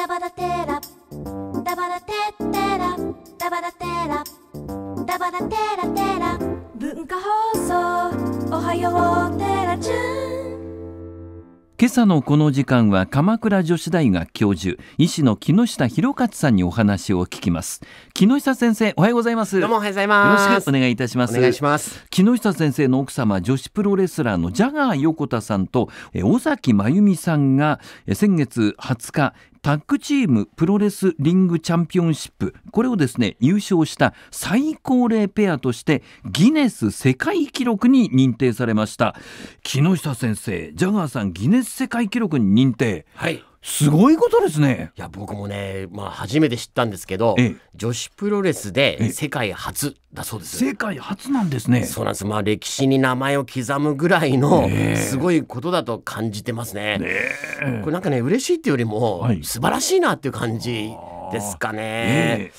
ダバダテラダバダテテラダバダテラダバダテラテラ文化放送おはようテラチューン今朝のこの時間は鎌倉女子大学教授医師の木下博勝さんにお話を聞きます木下先生おはようございますどうもおはようございますよろしくお願いいたしますお願いします木下先生の奥様女子プロレスラーのジャガー横田さんと尾崎真由美さんが先月20日タッグチームプロレスリングチャンピオンシップこれをですね優勝した最高齢ペアとしてギネス世界記録に認定されました木下先生ジャガーさんギネス世界記録に認定、はい、すごいことですね。いや僕もね、まあ、初めて知ったんですけど、女子プロレスで世界初だそうです世界初なんですねそうなんですまあ歴史に名前を刻むぐらいのすごいことだと感じてますね、ね、これなんかね嬉しいっていうよりも、素晴らしいなっていう感じですかね、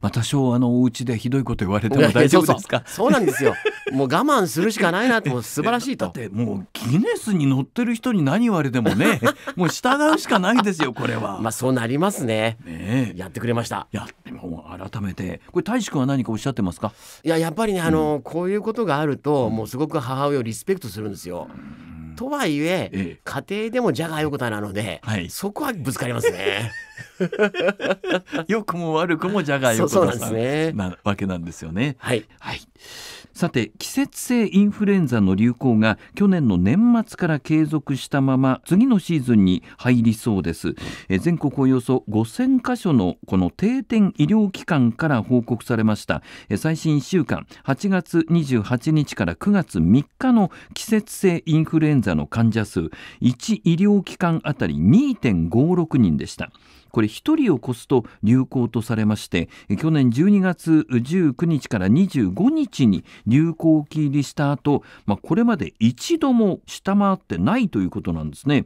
まあ、多少あのお家でひどいこと言われても大丈夫ですかそうなんですよもう我慢するしかないなと素晴らしいとだってもうギネスに乗ってる人に何言われてもね もう従うしかないですよこれは まあそうなりますねねやってくれましたいやもう改めてこれ大志君は何かおっしゃってますかいややっぱりねあの、うん、こういうことがあるともうすごく母親をリスペクトするんですよ、とはいえ、ええ、家庭でもじゃが横田なので、はい、そこはぶつかりますね。良くも悪くもじゃが横田さんなわけなんですよね。はい、はいさて季節性インフルエンザの流行が去年の年末から継続したまま次のシーズンに入りそうですえ全国およそ5000箇所のこの定点医療機関から報告されましたえ最新1週間8月28日から9月3日の季節性インフルエンザの患者数1医療機関あたり2.56人でしたこれ1人を超すと流行とされまして去年12月19日から25日に流行期入りした後、まあ、これまで一度も下回ってないということなんですね。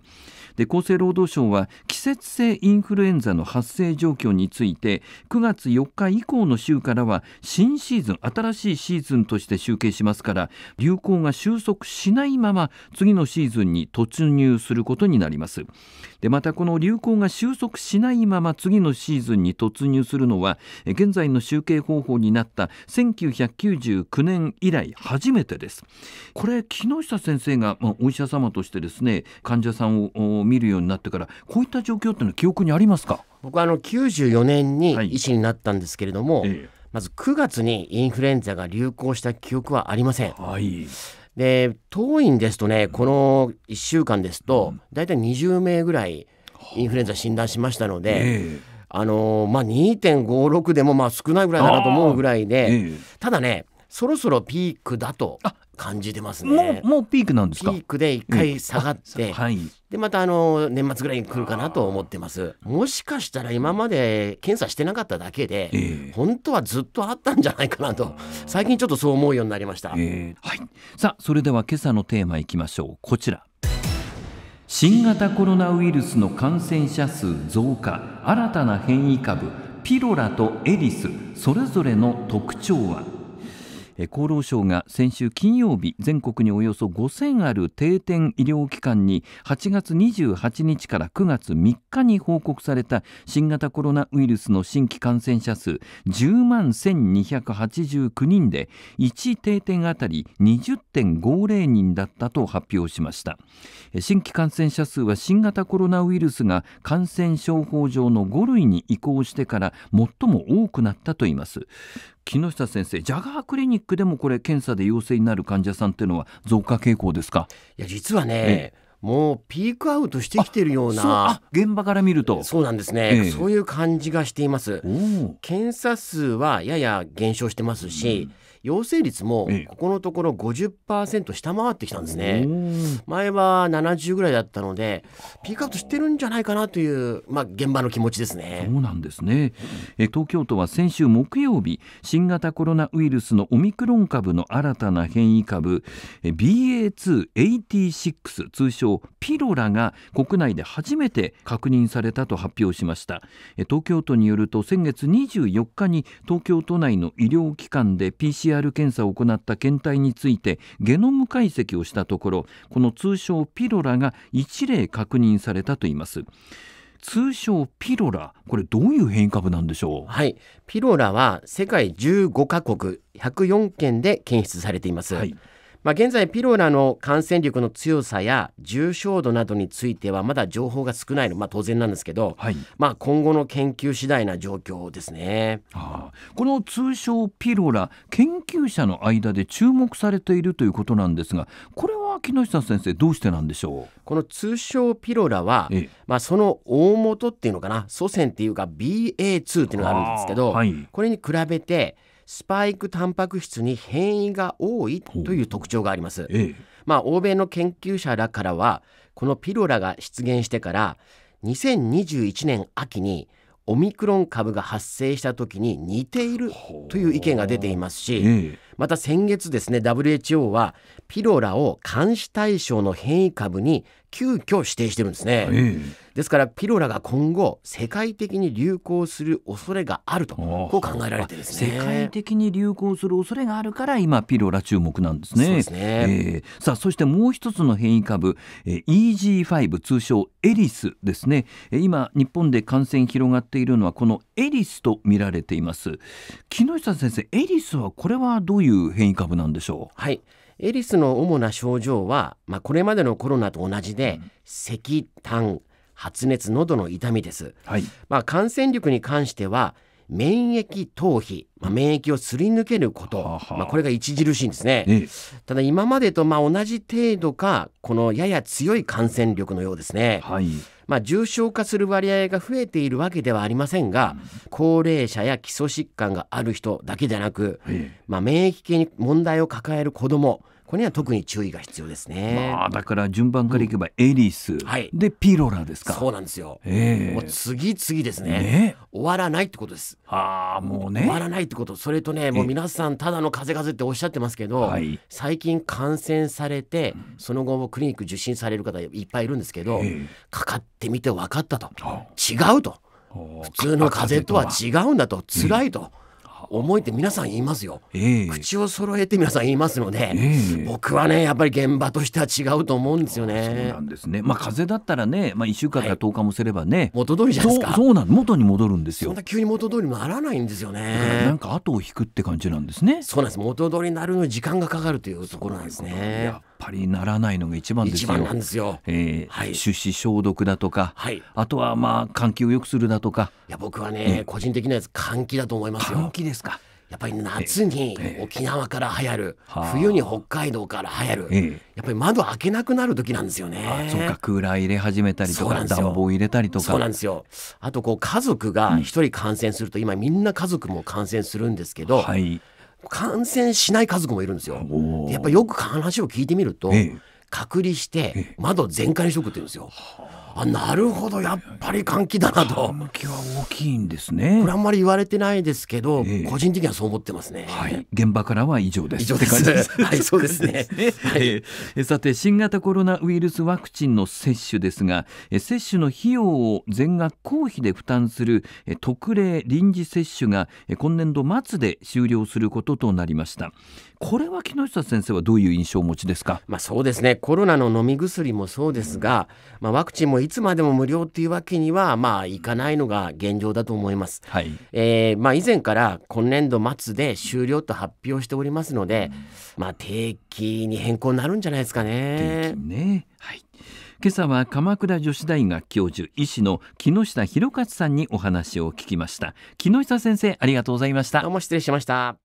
で厚生労働省は季節性インフルエンザの発生状況について9月4日以降の週からは新シーズン新しいシーズンとして集計しますから流行が収束しないまま次のシーズンに突入することになりますでまたこの流行が収束しないまま次のシーズンに突入するのは現在の集計方法になった1999年以来初めてですこれ木下先生が、まあ、お医者様としてですね患者さんを見るようになってからこういった状況っていうのは記憶にありますか僕はあの94年に医師になったんですけれども、はいええ、まず9月にインフルエンザが流行した記憶はありません。はいで当院ですとねこの1週間ですと大体20名ぐらいインフルエンザ診断しましたので、あのま2.56でもまあ少ないぐらいだなと思うぐらいで、ただねそろそろピークだと感じてますね。もうもうピークなんですか。ピークで一回下がって、うんはい、でまたあの年末ぐらいに来るかなと思ってます。もしかしたら今まで検査してなかっただけで、えー、本当はずっとあったんじゃないかなと最近ちょっとそう思うようになりました。えー、はい。さあそれでは今朝のテーマいきましょう。こちら。新型コロナウイルスの感染者数増加、新たな変異株ピロラとエリスそれぞれの特徴は。厚労省が先週金曜日全国におよそ5000ある定点医療機関に8月28日から9月3日に報告された新型コロナウイルスの新規感染者数10万1289人で1定点あたり20.50人だったと発表しました新規感染者数は新型コロナウイルスが感染症法上の5類に移行してから最も多くなったといいます木下先生ジャガークリニックでもこれ検査で陽性になる患者さんっていうのは増加傾向ですかいや実はねもうピークアウトしてきてるような現場から見るとそうなんですね、えそういう感じがしています検査数はやや減少してますし、うん陽性率もここのところ50%下回ってきたんですね、前は70ぐらいだったのでピークアウトしてるんじゃないかなという、まあ、現場の気持ちですねそうなんですねえ東京都は先週木曜日新型コロナウイルスのオミクロン株の新たな変異株 BA286 通称ピロラが国内で初めて確認されたと発表しましたえ東京都によると先月24日に東京都内の医療機関で PCR PCR 検査を行った検体についてゲノム解析をしたところこの通称ピロラが1例確認されたといいます通称ピロラこれどういう変異株なんでしょうはいピロラは世界15カ国104件で検出されています、はいまあ、現在ピロラの感染力の強さや重症度などについてはまだ情報が少ないの、まあ、当然なんですけど、はい、まあ、今後の研究次第な状況ですねあこの通称ピロラ研究者の間で注目されているということなんですがこれは木下先生どうしてなんでしょうこの通称ピロラは、ええ、まあ、その大元っていうのかな祖先っていうか BA2 っていうのがあるんですけど、はい、これに比べてスパイクタンパク質に変異が多いという特徴があります、ええ、まあ、欧米の研究者らからはこのピロラが出現してから2021年秋にオミクロン株が発生した時に似ているという意見が出ていますし、また先月ですね WHO はピロラを監視対象の変異株に急遽指定してるんですね、ですからピロラが今後世界的に流行する恐れがあるとこう考えられてですね世界的に流行する恐れがあるから今ピロラ注目なんですねそうですね、えー、さあそしてもう一つの変異株、EG5 通称エリスですね今日本で感染広がっているのはこのエリスと見られています木下先生エリスはこれはどういう変異株なんでしょうはいエリスの主な症状は、まあ、これまでのコロナと同じで、うん、発熱、喉の痛みです。はい、まあ、感染力に関しては免疫逃避、まあ、免疫をすり抜けること、ははまあ、これが著しいんですね、えただ今までとまあ同じ程度かこのやや強い感染力のようですね、はい、まあ、重症化する割合が増えているわけではありませんが、うん、高齢者や基礎疾患がある人だけでなく、え、まあ、免疫系に問題を抱える子どもここには特に注意が必要ですね。まあ、だから順番からいけばエリス、はい、でピロラですか。そうなんですよ。えー、もう次々ですね、ね、終わらないってことです。ああもうね。終わらないってこと。それとねもう皆さんただの風邪風邪っておっしゃってますけど、最近感染されてその後もクリニック受診される方いっぱいいるんですけど、かかってみて分かったと違うと。普通の風邪とは違うんだと辛いと、思いって皆さん言いますよ、えー、口を揃えて皆さん言いますので、えー、僕はねやっぱり現場としては違うと思うんですよね。そうなんですね、まあ、風邪だったらね、まあ、1週間から10日もすればね、はい、元通りじゃないですかそうなん元に戻るんですよそんな急に元通りにならないんですよねなんか後を引くって感じなんですねそうなんです元通りになるのに時間がかかるというところなんですね。ぱりならないのが一番ですよ。一えーはい、手指消毒だとか、はい、あとはまあ換気を良くするだとか。いや僕はね、えー、個人的なやつ換気だと思いますよ。換気ですか。やっぱり夏に沖縄から流行る、えー、冬に北海道から流行る、えー、やっぱり窓開けなくなる時なんですよね。そうかクーラー入れ始めたりとか暖房入れたりとか。そうなんですよ。あとこう家族が一人感染すると、うん、今みんな家族も感染するんですけど。はい感染しない家族もいるんですよ。やっぱよく話を聞いてみると、ええ、隔離して窓全開にしとくって言うんですよ。えあなるほどやっぱり換気だなと換気は大きいんですねこれあんまり言われてないですけど、えー、個人的にはそう思ってますねはい現場からは以上です以上です はいそうですねはい、えさて新型コロナウイルスワクチンの接種ですが接種の費用を全額公費で負担する特例臨時接種が今年度末で終了することとなりましたこれは木下先生はどういう印象をお持ちですかまあそうですねコロナの飲み薬もそうですが、まあ、ワクチンもいつまでも無料っていうわけには、まあ、いかないのが現状だと思います。はいえーまあ、以前から今年度末で終了と発表しておりますので、うん、まあ、定期に変更になるんじゃないですかね。定期ねはい今朝は鎌倉女子大学教授医師の木下博勝さんにお話を聞きました木下先生ありがとうございましたどうも失礼しました